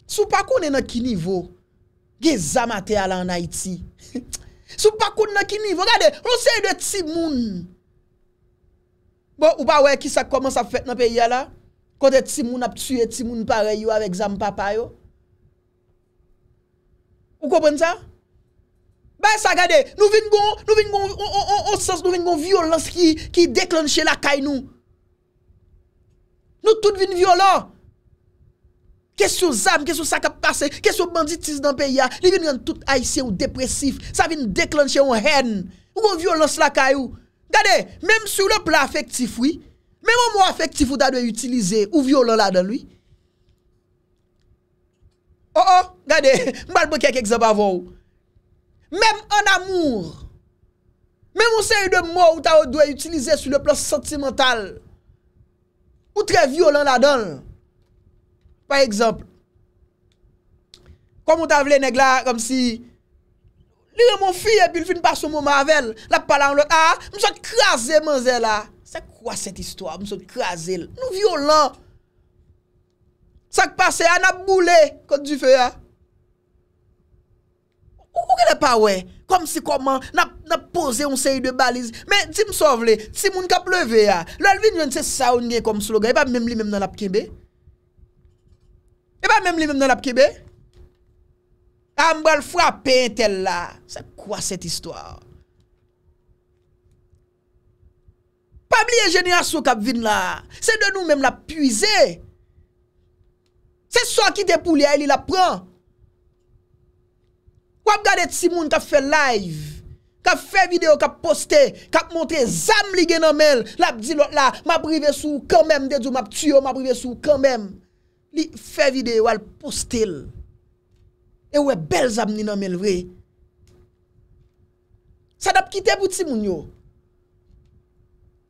Sou pa kounen nan ki nivou? Ge zam ate ala nan Haiti. Sou pa kounen nan ki nivou? Gade, moun seri de ti moun. Bo, ou pa wey ki sa komons a fet nan pe yala? Kote ti moun ap tue ti moun pare yo avek zam papa yo? Ou konpon sa? Bay sa gade, nou vin goun, nou vin goun, nou vin goun, nou vin goun violons ki, ki deklonshe la kay nou. Nou tout vin violons. Kè sou zan, kè sou sakap pase, kè sou banditis nan peya, li vin goun tout aise ou depresif, sa vin deklonshe ou hen. Ou kon violons la kay ou. Gade, menm sou lop la afektif oui, menm o mou afektif ou ta dwe utilize ou violons la dan oui, Oh oh, gade, mbal boke kek ze bavou. Mem an amour. Mem moun se yon de mou ou ta ou doye utilize sou le plos sentimental. Ou tre violent la don. Par exemple. Koum moun ta vle neg la, kom si. Lire moun fi, epi l fi n pa sou mou mavel. La pala moun le ta, ah, moun se kraser man zè la. Se kwa set istwa, moun se kraser. Nou violent. Sak pase an ap boule kote di fe ya. Ou genè pa we? Kom si koman, nap pose yon seyi de baliz. Men, di msovle, si moun kap leve ya, lalvin yon se sa ou nye kom slogan, e pa mèm li mèm nan ap kebe? E pa mèm li mèm nan ap kebe? Ambal fwa pey entel la. Sa kwa set istwa? Pa li e jenye aso kap vin la. Se de nou mèm la puize, Se son kite pou li a, li la pran. Kwa ap gade ti moun ka fe live, ka fe video, ka poste, ka montre zam li gen anmel, la ap di lò la, ma prive sou, kanmem dedyo, ma ap tiyo, ma prive sou, kanmem, li fe video al poste l. E we bel zam ni anmel we. Sa da ap kite pou ti moun yo.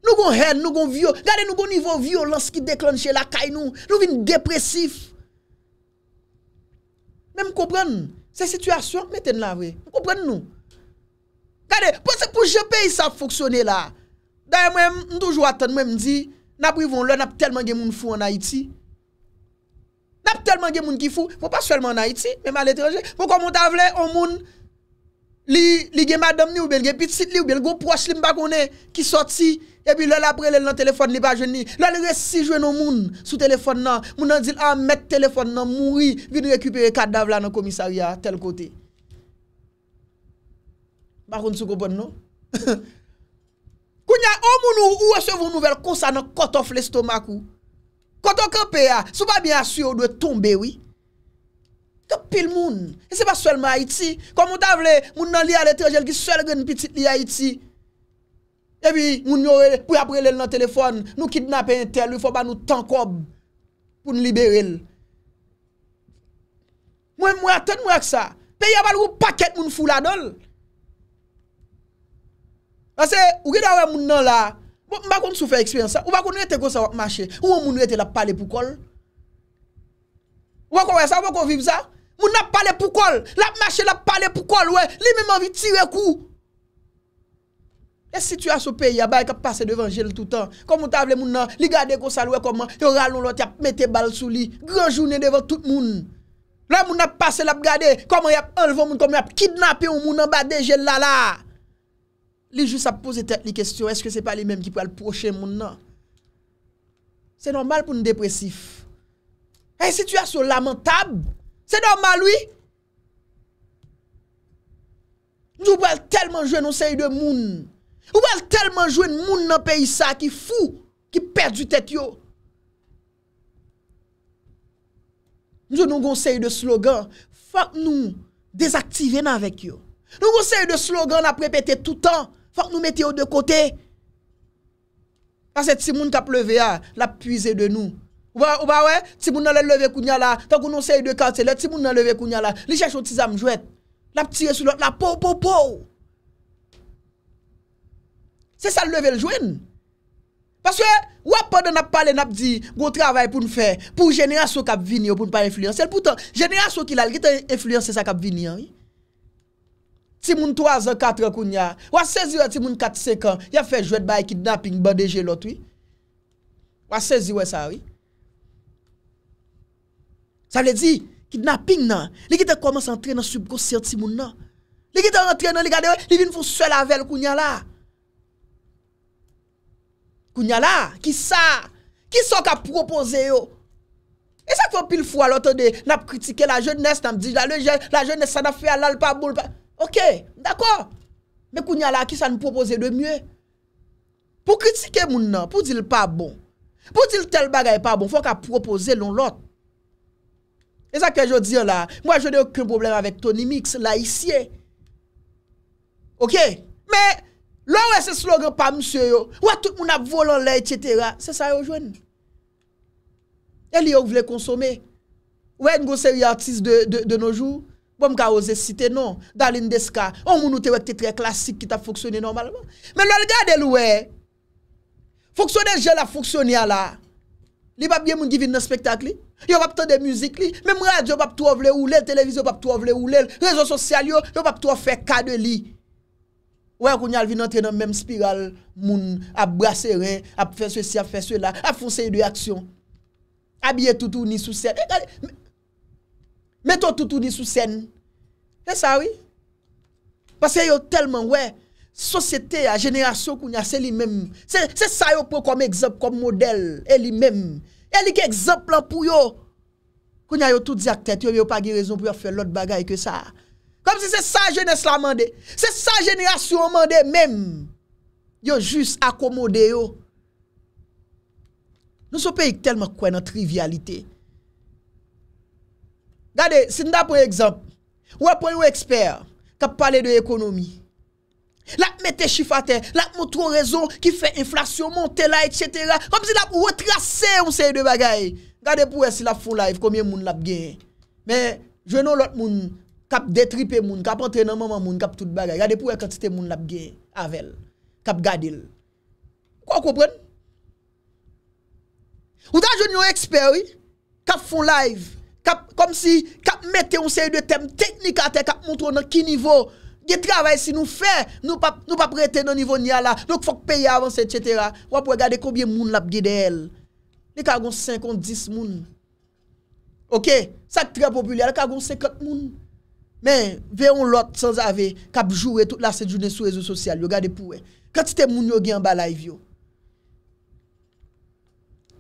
Nou gon hen, nou gon vyo, gade nou gon nivon vyo lans ki deklanche la kay nou, nou vin depresif. Mèm koupren nou, se situasyon mèten la vwe, mèm koupren nou. Kade, pou jepè y sa foksyone la, daye mwen mdoujou atan mwen mdi, nabou y voun lè, nabou telman gen moun fou an Haiti. Nabou telman gen moun ki fou, mwen pas fèlman an Haiti, mèm al etreje, mwen komon ta vle, an moun... Li gen madam ni ou bel gen pit sit li ou bel go proch li mba konen ki soti E pi lal apre lal nan telefon li pa jwen ni Lal li re si jwen nou moun sou telefon nan Moun nan zil an ah, met telefon nan moun ri Vin rekupere kadav la nan komisari ya tel kote Bakon sou kopon nou Kou nyan ou moun ou ou esevoun nouvel konsa nan kotof lestomak ou Kotof kepe ya sou pa bi asuyo dwe tombe oui Ke pil moun? E se ba swelman Haiti? Kom moun ta vle, moun nan li a lete jel ki swel gen piti li Haiti. E bi, moun nyo we pou aprele l nan telefon, nou kidnap en tel, lou fo ba nou tankob pou nou libere l. Mwen mwen aten mwen ak sa, pe yabal ou paket moun fuladol. Ase, ou gida we moun nan la, mwen bon, bakoun soufe eksperyensa, ou bakoun nou ete gosan wak mache, ou moun nou ete la pale pou kol. Ou bakoun wesa, ou bakoun vivza, Moun ap pale pou kol, l ap mache l ap pale pou kol, wè, li mè mè anvi tire kou. E si tu a sou peyi, abay kap pase devan jel toutan, kon moun table moun nan, li gade konsal wè konman, yon raloun lote ap mete bal sou li, gran jounen devan tout moun. Lè moun ap pase l ap gade, kon mè ap enlevan moun, kon mè ap kidnape yon moun anba de jel lala. Li jous ap pose tek li kestyon, eske se pa li mèm ki pou al proche moun nan. Se nombal pou nou depresif. E si tu a sou lamentab, Se norma lwi? Nou wèl telman jwen nou sey de moun. Nou wèl telman jwen moun nan peyi sa ki fou, ki perj du tèt yo. Nou jwen nou gonsen yon slogan, fòk nou dezaktive nan vek yo. Nou gonsen yon slogan la prepete toutan, fòk nou meti yo de kote. Pase ti moun ta pleve a la pwize de nou. Ou ba we, ti moun nan le leve kounya la, tan konon se yi de kante le, ti moun nan leve kounya la, li chè chou tisa mjouet, la ptire sou la, la pou pou pou! Se sa leve ljouen! Paske, wapon nan ap pale, nan ap di, gwo travay pou n'fè, pou jené aso kap vini yo, pou n'pa enfluensel, pou tan, jené aso ki lal, ki te enfluensel sa kap vini yo, ti moun 3 an, 4 an kounya, waseziwe ti moun 4 sekan, ya fè jouet baye kidnapping, waseziwe sa wè, Sa vle di, kidnapping nan, li ki te komanse antre nan subkosyant si moun nan. Li ki te antre nan, li gade, li vin foun sou lavel kounyala. Kounyala, ki sa, ki sa ka propose yo. E sa kwen pil fwa loto de, nap kritike la jennes, nan mdi, la jennes sa na fwe alal pa bon. Ok, dako. Be kounyala, ki sa nou propose de mye. Pou kritike moun nan, pou di l pa bon. Pou di l tel bagay pa bon, fwen ka propose loun lot. Sè e sa kè jò diyo la, mwen jò diyo kèm problem avèk Tony Mix, la isye. Ok? Mè, lò wè se slogan pa msè yo, wè tout moun ap volon lè, etc. Sè sa yo jòn. El yò wè vle konsome. Wè yon gò seri artiste de nou jò, wè mwen ka ose site non, dal indeska. O moun ou te wè te tre klasik ki ta foksyonè normalman. Mè lò l'gade lò wè, foksyonè jè la foksyonè ya la. Li pa bie moun divi nan spektakli? Mwen? Yo wap ton de muzik li, mèm rady yo wap ton vle ou lèl, televizyon yo wap ton vle ou lèl, rezon sosyal yo, yo wap ton wap ton fè kade li. Ouè koun yal vin an tè nan mèm spiral moun, ap brase rè, ap fè sè si, ap fè sè la, ap fonsè yon de aksyon. Abye toutouni sou sèn. Meton toutouni sou sèn. E sa wè? Pase yo telman wè, sosyete a jenerasyon koun yal se li mèm. Se sa yo pou konm exemple, konm model, e li mèm. E li ke ekzemplan pou yo kwenye yo tout zi ak tèt, yo mi yo pa gi rezon pou yo fè lot bagay ke sa. Kom si se sa jenè s'la mandè, se sa jenè asyo mandè mèm, yo jous akomode yo. Nou sou pe yik telman kwenye trivialité. Gade, si nda pou ekzempl, wè pou yon eksper, kap pale de ekonomi. La ap mette chifate, la ap moutron rezon ki fe inflasyon, montelay, etc. Kom si la ap wetrase yon sey de bagay Gade pou e si la ap fon live, komye moun la ap gen Men, jwenon lot moun, kap detripe moun, kap antenaman moun, kap tout bagay Gade pou e katite moun la ap gen, avel, kap gadil Kwa koupren? Ou dan jwen yon eksperi, kap fon live Kom si, kap mette yon sey de tem, teknika te, kap moutron nan ki nivou Ge travay si nou fe, nou pa prete nou nivou nya la, nou k fok peye avans et cetera. Wap wap gade koubyen moun lap gede el. Ni k agon 50 moun. Ok, sak tre populya, ni k agon 50 moun. Men, veyon lot sans ave, kapjou etou, la se jounen sou rezo sosyal, yo gade pouwe. Kati te moun yo gen balay vyo.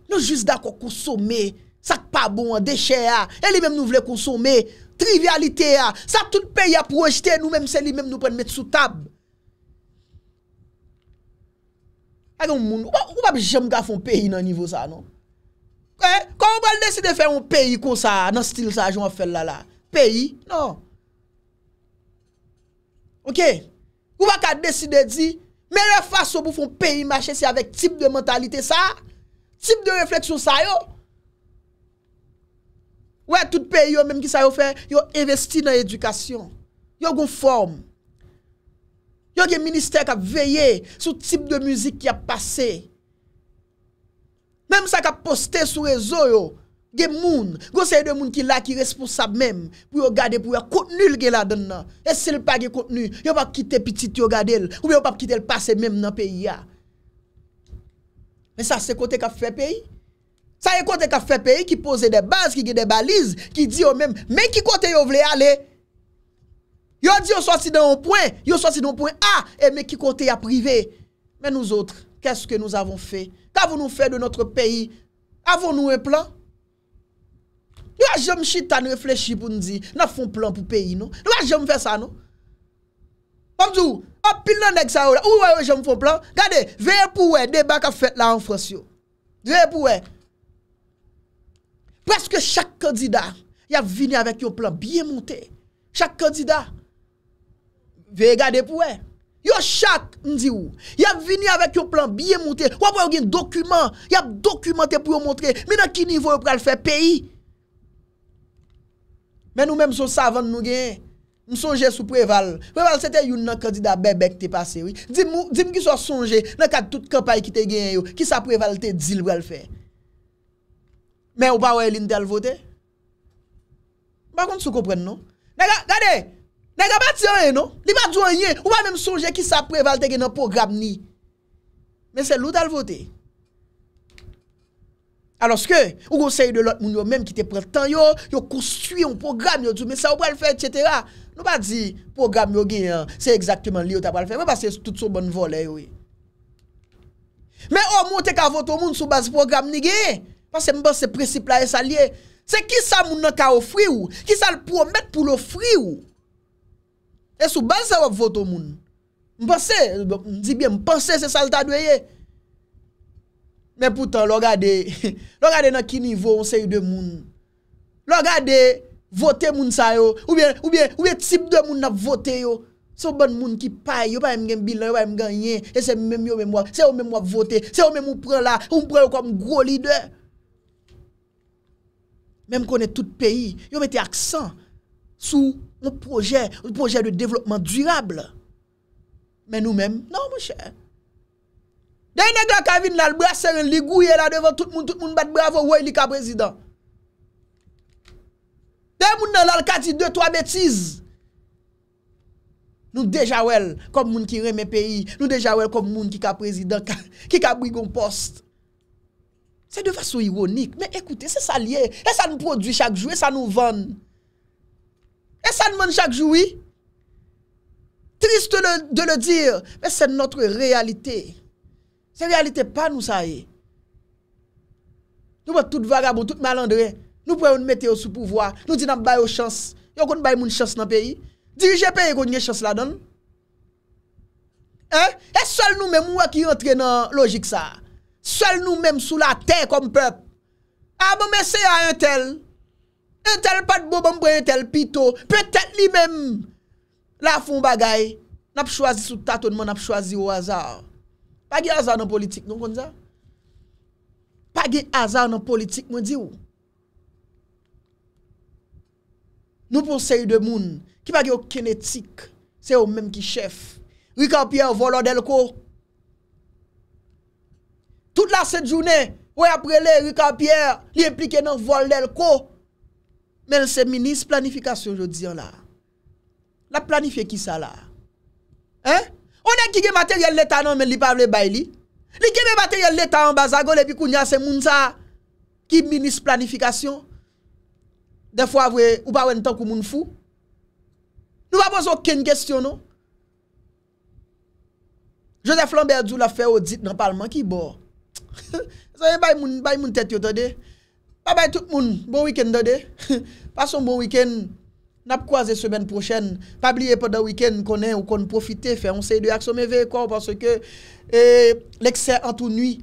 Non jist da kwa konsome, sak pa bon, deche a, eli mem nou vle konsome, Privyalite ah. a, sa tout peyi a projete, nou mèm seli mèm nou pren met sou tab A gen moun, ou pa bi jem gafon peyi nan nivou sa non? Kwa ou pa l deside fè yon peyi kon sa, nan stil sa, joun a fè lala Peyi, non Ok, ou pa ka deside di, mè le faso bou fon peyi mache se avèk tip de mentalite sa Tip de refleksyon sa yo Ouè, tout pe yo, mèm ki sa yo fè, yo investi nan edukasyon. Yo goun form. Yo gen minister ka veye sou tip de müzik ki a pase. Mèm sa ka poste sou rezo yo, gen moun, goun se yon moun ki la ki respon sa mèm, pou yo gade pou yo koutnul gen la den nan. E se li pa gen koutnul, yo pa kite pitit yo gade el, ou yo pa kite el pase mèm nan peyi ya. Mèm sa se kote ka fè peyi. Sa yon e kote ka fe peyi ki pose de baz, ki ge de baliz, ki di yon men, men ki kote yon vle ale. Yon di yon swasi den yon pwen, yon swasi den yon pwen a, e men ki kote yon prive. Men nouzotre, keske nouz avon fe? Kavoun nou fe de notre peyi? Avoun nou yon plan? Yon a jom chitan reflechi pou nou di, nan fon plan pou peyi nou? Yon a jom fe sa nou? Pondou, apil nan dek sa ou la, ou wè yon jom fon plan? Gade, veye pou wè, deba ka fet la anfos yo. Veye pou wè. Preske chak kandida, ya vini avèk yon plan biye moutè. Chak kandida, ve yi gade pou wè. Yo chak, m di ou, ya vini avèk yon plan biye moutè. Wap wè yon gen dokumen, ya dokumen te pou yon moutè. Men nan ki nivou yon pral fè? Peyi. Men nou men m sou savon nou gen. M sonje sou preval. Preval, se te yon nan kandida bebek te pase wè. Di m ki sou sonje, nan kat tout kapay ki te gen yo, ki sa preval te dil wè l fè. Men ou ba non? non? ou e linde al vote? Ba kont sou kopren nou? Nè ga, gade, nè ga bat zyon yon nou? Li bat zyon yon, ou ba mèm sonje ki sa prevalte gen an program ni? Men se lout al vote? Alos ke, ou gosey de lot moun yo mèm ki te prel tan yo, yo koushui an program yo, djou mè sa ou pral fè, etc. Nou bat zi, program yo gen, se exactement li yo ta pral fè, mè ba se tout sou bon volè yon. Men ou mou te kavote ou moun sou baz program ni gen? Mè? se mbose precipla e sa liye se ki sa moun nan ka ofri ou ki sa l pou omet pou l ofri ou e sou ban se wap voto moun mbose zi byen mbose se salta dweye men putan logade logade nan ki nivou on se yu de moun logade vote moun sa yo oubyen oubyen oubyen tip dwey moun na vote yo se wabon moun ki pay yo pa yon gen bilan yo pa yon gen yen se yon men wap vote se yon men mwupre la mwupre yo kom groli dwey Mem konen tout peyi, yo mette aksan sou non, moun proje, moun proje de devlopman dirable. Men nou men, nan moun chè. Dey negan kavin nan brase ren ligou ye la devan tout moun, tout moun bat bravo, woy li ka prezident. Dey moun nan lal kati 2-3 betiz. Nou deja wel kom moun ki reme peyi, nou deja wel kom moun ki ka prezident, ki ka brigon poste. Se deva sou ironik, men ekoute se sa liye E sa nou prodwi chak jou, e sa nou vande E sa nou vande chak jou, oui Triste de le dir Men se notre realite Se realite pa nou sa ye Nou wote tout vagabon, tout malandre Nou pouè ou nou mette ou sou pouvoi Nou di nan bay ou chans Yo kon bay moun chans nan peyi Dirije peyi kon nye chans la don E sol nou men mou wak yon tre nan logik sa Sèl nou mèm sou la tè kom pèp. A mèm mè sè a yon tèl. Yon tèl pat bo mèm bre yon tèl pito. Pè tèl li mèm. La foun bagay. Nap chwazi sou tatoun mèm nap chwazi ou azar. Pagye azar nan politik nou konza. Pagye azar nan politik mwen di ou. Nou pou se yon demoun. Ki pagye ou kinetik. Se yon mèm ki chef. Wika ou piye ou volo del ko. Ou. la sè jounè, wè apre lè, Rika Pierre, li implike nan vol lè l'ko, men se minis planifikasyon jò diyan la. La planifiè ki sa la? Hein? Onè ki gè materyèl l'Etat nan men li pavle bay li? Li gè materyèl l'Etat an bazagon le pi kou nyan se moun sa ki minis planifikasyon? De fwa vwe, ou pa wè n'tan kou moun fw? Nou pa pos okèn kèstyon nou? Joseph Lambert joun la fè odit nan palman ki bor? Zaye bay moun, bay moun tet yo tade Pa bay tout moun, bon wikend tade Pason bon wikend Nap kwaze semen prochen Pa bli epa da wikend konen ou kon profite Fè onseye de aksyon me ve kon Pason ke e, leksè an tou nwi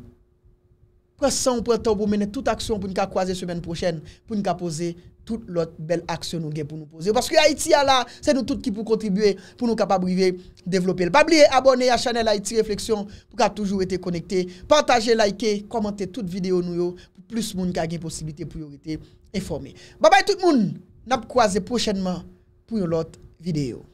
Kwa son pou etan pou mene tout aksyon Poun ka kwaze semen prochen Poun ka pose tout l'ot bel aksyon nou gen pou nou pose. Paske Haiti a la, se nou tout ki pou kontribue, pou nou kapabrive, devlopel. Ba bli abone a chanel Haiti Reflexion, pou ka toujou ete konekte, pantaje, like, komante tout videyo nou yo, pou plus moun kage posibite pou yon ete informe. Ba bay tout moun, nab kwa ze pochenman pou yon lot videyo.